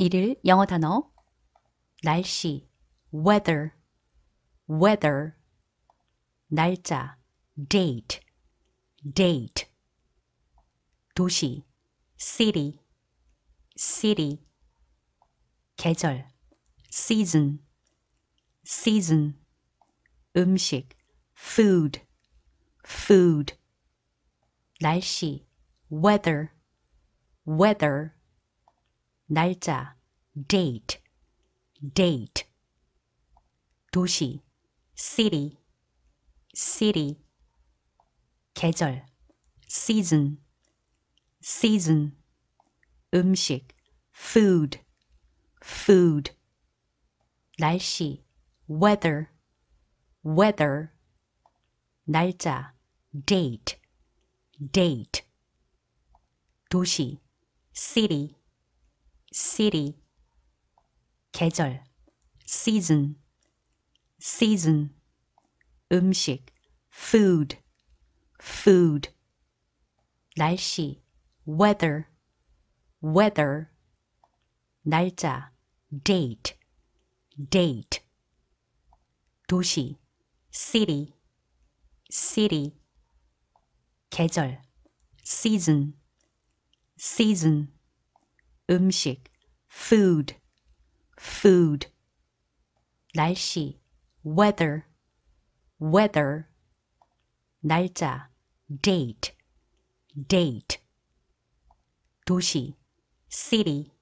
1일 영어 단어 날씨 weather weather 날짜 date date 도시 city city 계절 season season 음식 food food 날씨 weather weather 날짜 date date 도시 city city 계절 season season 음식 food food 날씨 weather weather 날짜 date date 도시 city city 계절 season season 음식 food food 날씨 weather weather 날짜 date date 도시 city city 계절 season season 음식 food, food. 날씨, weather, weather. 날짜, date, date. 도시, city,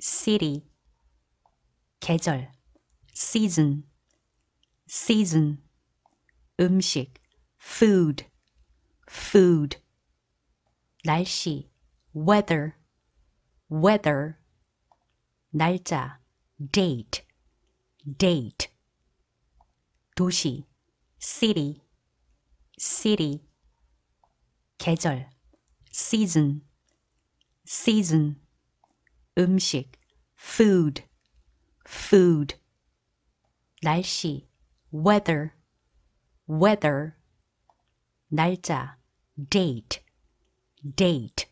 city. 계절, season, season. 음식, food, food. 날씨, weather, weather. 날짜 date date 도시 city city 계절 season season 음식 food food 날씨 weather weather 날짜 date date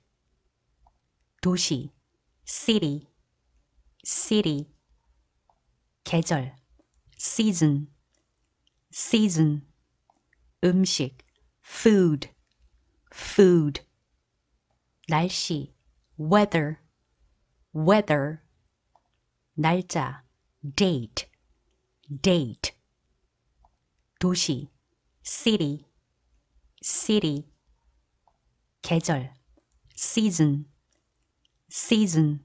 도시 city city 계절 season season 음식 food food 날씨 weather weather 날짜 date date 도시 city city 계절 season season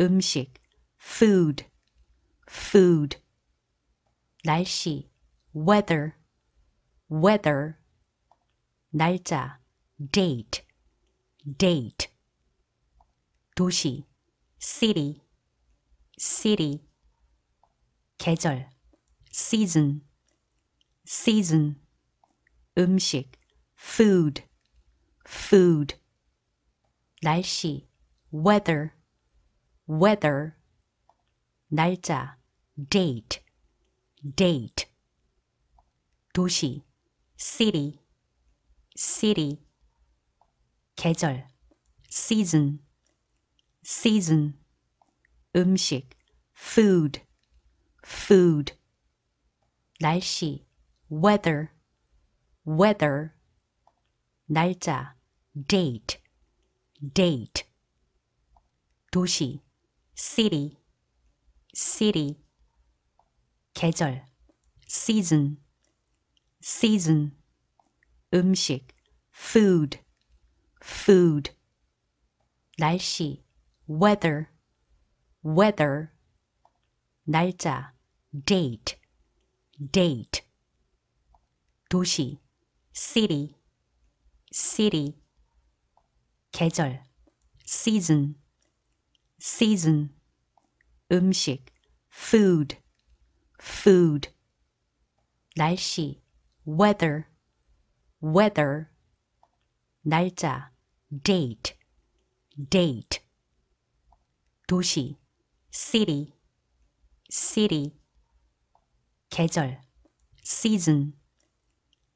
음식 food, food. 날씨, weather, weather. 날짜, date, date. 도시, city, city. 계절, season, season. 음식, food, food. 날씨, weather, weather. 날짜 date date 도시 city city 계절 season season 음식 food food 날씨 weather weather 날짜 date date 도시 city city 계절 season season 음식 food food 날씨 weather weather 날짜 date date 도시 city city 계절 season season 음식 food, food. 날씨 weather, weather. 날짜 date, date. 도시 city, city. 계절 season,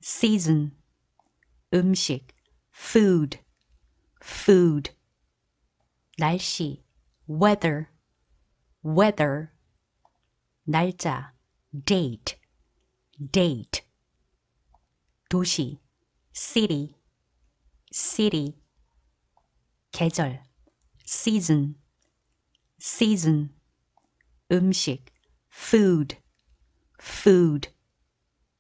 season. 음식 food, food. 날씨 weather, weather. 날짜 date date 도시 city city 계절 season season 음식 food food